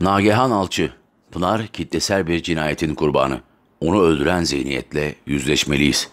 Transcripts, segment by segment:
Nagehan Alçı, Pınar kitlesel bir cinayetin kurbanı. Onu öldüren zihniyetle yüzleşmeliyiz.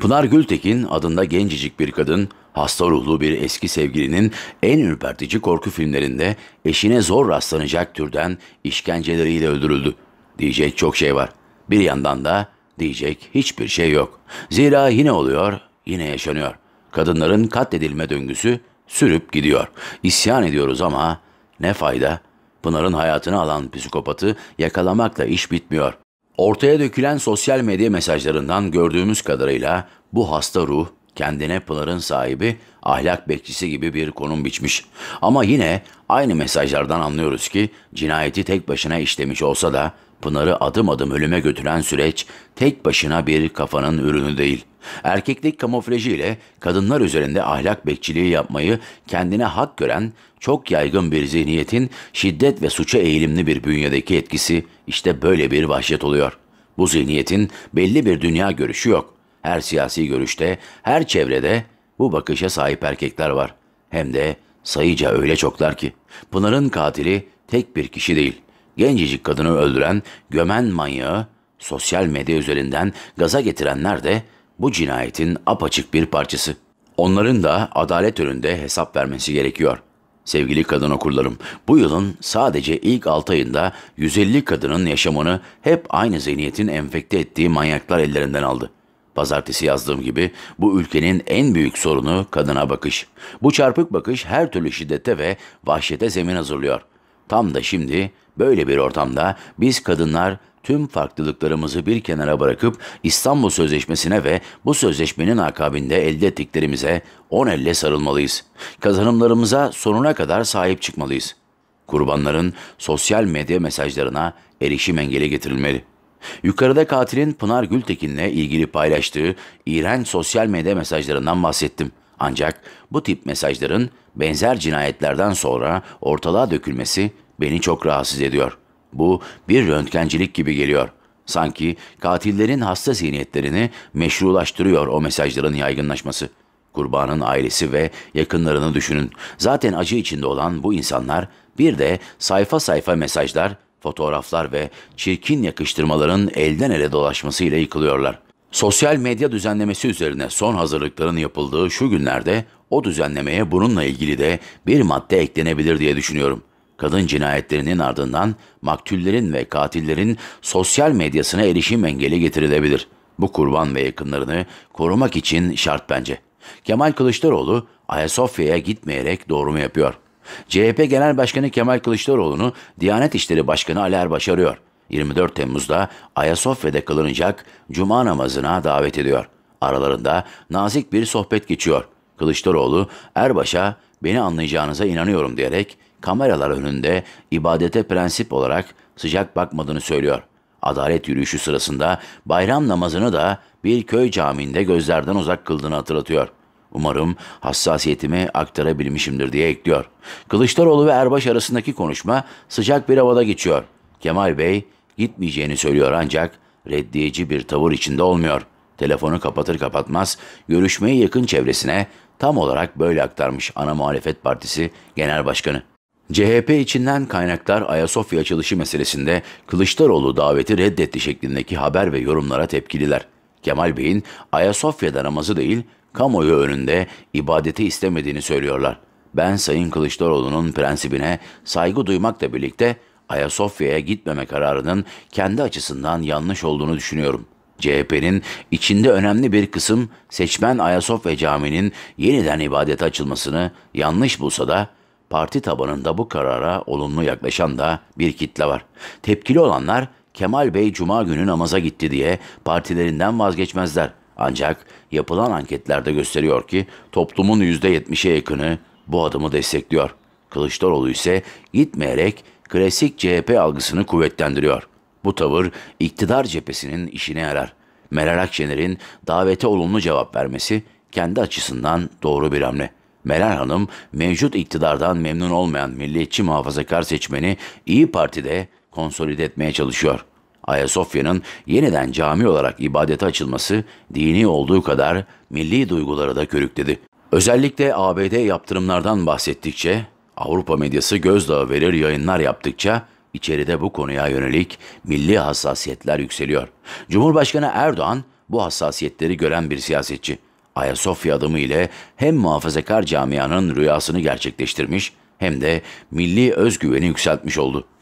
Pınar Gültekin adında gencicik bir kadın, hasta ruhlu bir eski sevgilinin en ürpertici korku filmlerinde eşine zor rastlanacak türden işkenceleriyle öldürüldü. Diyecek çok şey var. Bir yandan da diyecek hiçbir şey yok. Zira yine oluyor, yine yaşanıyor. Kadınların katledilme döngüsü sürüp gidiyor. İsyan ediyoruz ama ne fayda? Pınar'ın hayatını alan psikopatı yakalamakla iş bitmiyor. Ortaya dökülen sosyal medya mesajlarından gördüğümüz kadarıyla bu hasta ruh kendine Pınar'ın sahibi ahlak bekçisi gibi bir konum biçmiş. Ama yine aynı mesajlardan anlıyoruz ki cinayeti tek başına işlemiş olsa da Pınar'ı adım adım ölüme götüren süreç tek başına bir kafanın ürünü değil. Erkeklik kamuflajı ile kadınlar üzerinde ahlak bekçiliği yapmayı kendine hak gören çok yaygın bir zihniyetin şiddet ve suça eğilimli bir bünyedeki etkisi işte böyle bir vahşet oluyor. Bu zihniyetin belli bir dünya görüşü yok. Her siyasi görüşte, her çevrede bu bakışa sahip erkekler var. Hem de sayıca öyle çoklar ki. Pınar'ın katili tek bir kişi değil. Gencecik kadını öldüren, gömen manyağı, sosyal medya üzerinden gaza getirenler de bu cinayetin apaçık bir parçası. Onların da adalet önünde hesap vermesi gerekiyor. Sevgili kadın okurlarım, bu yılın sadece ilk 6 ayında 150 kadının yaşamını hep aynı zihniyetin enfekte ettiği manyaklar ellerinden aldı. Pazartesi yazdığım gibi bu ülkenin en büyük sorunu kadına bakış. Bu çarpık bakış her türlü şiddete ve vahşete zemin hazırlıyor. Tam da şimdi böyle bir ortamda biz kadınlar tüm farklılıklarımızı bir kenara bırakıp İstanbul Sözleşmesi'ne ve bu sözleşmenin akabinde elde ettiklerimize on elle sarılmalıyız. Kazanımlarımıza sonuna kadar sahip çıkmalıyız. Kurbanların sosyal medya mesajlarına erişim engeli getirilmeli. Yukarıda katilin Pınar Gültekin'le ilgili paylaştığı iğrenç sosyal medya mesajlarından bahsettim. Ancak bu tip mesajların benzer cinayetlerden sonra ortalığa dökülmesi beni çok rahatsız ediyor. Bu bir röntgencilik gibi geliyor. Sanki katillerin hasta zihniyetlerini meşrulaştırıyor o mesajların yaygınlaşması. Kurbanın ailesi ve yakınlarını düşünün. Zaten acı içinde olan bu insanlar bir de sayfa sayfa mesajlar, fotoğraflar ve çirkin yakıştırmaların elden ele dolaşmasıyla yıkılıyorlar. Sosyal medya düzenlemesi üzerine son hazırlıkların yapıldığı şu günlerde o düzenlemeye bununla ilgili de bir madde eklenebilir diye düşünüyorum kadın cinayetlerinin ardından maktüllerin ve katillerin sosyal medyasına erişim engeli getirilebilir. Bu kurban ve yakınlarını korumak için şart bence. Kemal Kılıçdaroğlu Ayasofya'ya gitmeyerek doğru mu yapıyor. CHP Genel Başkanı Kemal Kılıçdaroğlu'nu Diyanet İşleri Başkanı Ali Erbaş arıyor. 24 Temmuz'da Ayasofya'da kılınacak cuma namazına davet ediyor. Aralarında nazik bir sohbet geçiyor. Kılıçdaroğlu Erbaş'a beni anlayacağınıza inanıyorum diyerek kameralar önünde ibadete prensip olarak sıcak bakmadığını söylüyor. Adalet yürüyüşü sırasında bayram namazını da bir köy caminde gözlerden uzak kıldığını hatırlatıyor. Umarım hassasiyetimi aktarabilmişimdir diye ekliyor. Kılıçdaroğlu ve Erbaş arasındaki konuşma sıcak bir havada geçiyor. Kemal Bey gitmeyeceğini söylüyor ancak reddiyeci bir tavır içinde olmuyor. Telefonu kapatır kapatmaz görüşmeyi yakın çevresine tam olarak böyle aktarmış ana muhalefet partisi genel başkanı. CHP içinden kaynaklar Ayasofya açılışı meselesinde Kılıçdaroğlu daveti reddetti şeklindeki haber ve yorumlara tepkililer. Kemal Bey'in Ayasofya'da namazı değil, kamuoyu önünde ibadeti istemediğini söylüyorlar. Ben Sayın Kılıçdaroğlu'nun prensibine saygı duymakla birlikte Ayasofya'ya gitmeme kararının kendi açısından yanlış olduğunu düşünüyorum. CHP'nin içinde önemli bir kısım seçmen Ayasofya Camii'nin yeniden ibadete açılmasını yanlış bulsa da parti tabanında bu karara olumlu yaklaşan da bir kitle var. Tepkili olanlar Kemal Bey cuma günü namaza gitti diye partilerinden vazgeçmezler. Ancak yapılan anketlerde gösteriyor ki toplumun %70'e yakını bu adımı destekliyor. Kılıçdaroğlu ise gitmeyerek klasik CHP algısını kuvvetlendiriyor. Bu tavır iktidar cephesinin işine yarar. Meral Akşener'in davete olumlu cevap vermesi kendi açısından doğru bir hamle. Meral Hanım mevcut iktidardan memnun olmayan milliyetçi muhafazakar seçmeni İyi Parti'de konsolide etmeye çalışıyor. Ayasofya'nın yeniden cami olarak ibadete açılması dini olduğu kadar milli duyguları da körükledi. Özellikle ABD yaptırımlardan bahsettikçe, Avrupa medyası gözdağı verir yayınlar yaptıkça içeride bu konuya yönelik milli hassasiyetler yükseliyor. Cumhurbaşkanı Erdoğan bu hassasiyetleri gören bir siyasetçi. Ayasofya adımı ile hem muhafazakar camianın rüyasını gerçekleştirmiş hem de milli özgüveni yükseltmiş oldu.''